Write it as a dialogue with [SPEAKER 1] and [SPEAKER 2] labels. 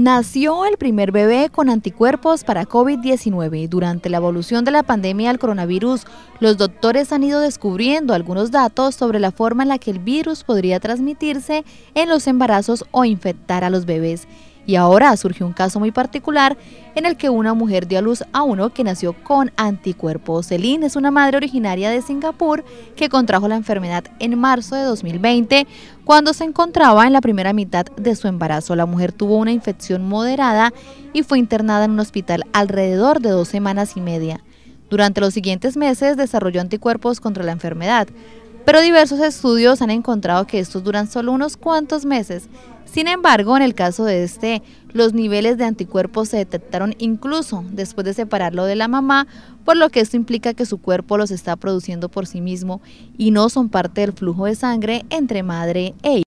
[SPEAKER 1] Nació el primer bebé con anticuerpos para COVID-19. Durante la evolución de la pandemia del coronavirus, los doctores han ido descubriendo algunos datos sobre la forma en la que el virus podría transmitirse en los embarazos o infectar a los bebés. Y ahora surgió un caso muy particular en el que una mujer dio a luz a uno que nació con anticuerpos. Celine es una madre originaria de Singapur que contrajo la enfermedad en marzo de 2020 cuando se encontraba en la primera mitad de su embarazo. La mujer tuvo una infección moderada y fue internada en un hospital alrededor de dos semanas y media. Durante los siguientes meses desarrolló anticuerpos contra la enfermedad pero diversos estudios han encontrado que estos duran solo unos cuantos meses. Sin embargo, en el caso de este, los niveles de anticuerpos se detectaron incluso después de separarlo de la mamá, por lo que esto implica que su cuerpo los está produciendo por sí mismo y no son parte del flujo de sangre entre madre e hijo.